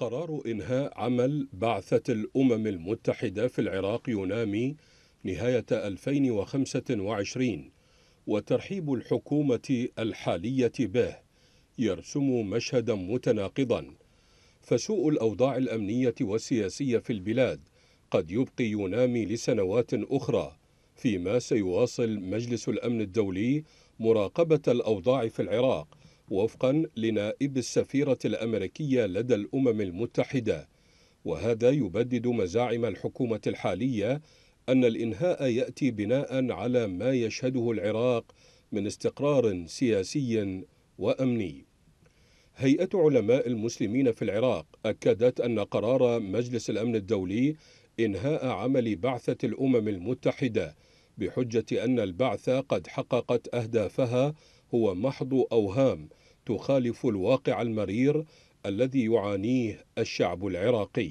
قرار إنهاء عمل بعثة الأمم المتحدة في العراق ينامي نهاية 2025 وترحيب الحكومة الحالية به يرسم مشهدا متناقضا فسوء الأوضاع الأمنية والسياسية في البلاد قد يبقي ينامي لسنوات أخرى فيما سيواصل مجلس الأمن الدولي مراقبة الأوضاع في العراق وفقا لنائب السفيرة الأمريكية لدى الأمم المتحدة وهذا يبدد مزاعم الحكومة الحالية أن الإنهاء يأتي بناء على ما يشهده العراق من استقرار سياسي وأمني هيئة علماء المسلمين في العراق أكدت أن قرار مجلس الأمن الدولي إنهاء عمل بعثة الأمم المتحدة بحجة أن البعثة قد حققت أهدافها هو محض أوهام تخالف الواقع المرير الذي يعانيه الشعب العراقي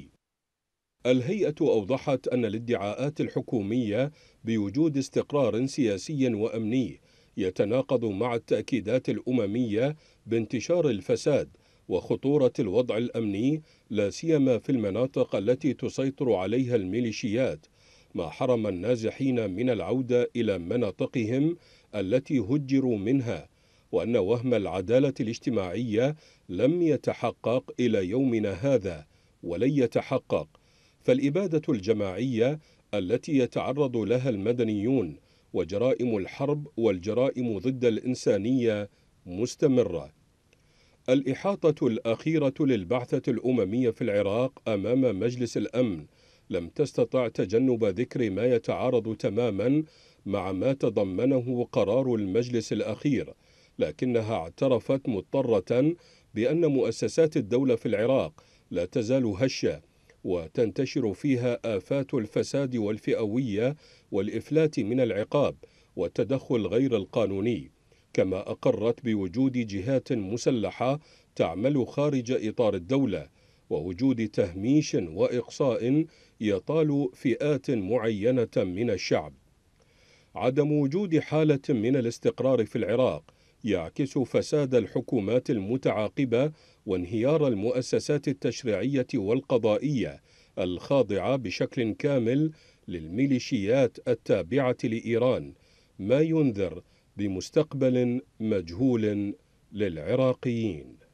الهيئة أوضحت أن الادعاءات الحكومية بوجود استقرار سياسي وأمني يتناقض مع التأكيدات الأممية بانتشار الفساد وخطورة الوضع الأمني لا سيما في المناطق التي تسيطر عليها الميليشيات ما حرم النازحين من العودة إلى مناطقهم التي هجروا منها وأن وهم العدالة الاجتماعية لم يتحقق إلى يومنا هذا ولن يتحقق فالإبادة الجماعية التي يتعرض لها المدنيون وجرائم الحرب والجرائم ضد الإنسانية مستمرة الإحاطة الأخيرة للبعثة الأممية في العراق أمام مجلس الأمن لم تستطع تجنب ذكر ما يتعارض تماما مع ما تضمنه قرار المجلس الأخير لكنها اعترفت مضطرة بأن مؤسسات الدولة في العراق لا تزال هشة وتنتشر فيها آفات الفساد والفئوية والإفلات من العقاب والتدخل غير القانوني كما أقرت بوجود جهات مسلحة تعمل خارج إطار الدولة ووجود تهميش وإقصاء يطال فئات معينة من الشعب عدم وجود حالة من الاستقرار في العراق يعكس فساد الحكومات المتعاقبة وانهيار المؤسسات التشريعية والقضائية الخاضعة بشكل كامل للميليشيات التابعة لإيران ما ينذر بمستقبل مجهول للعراقيين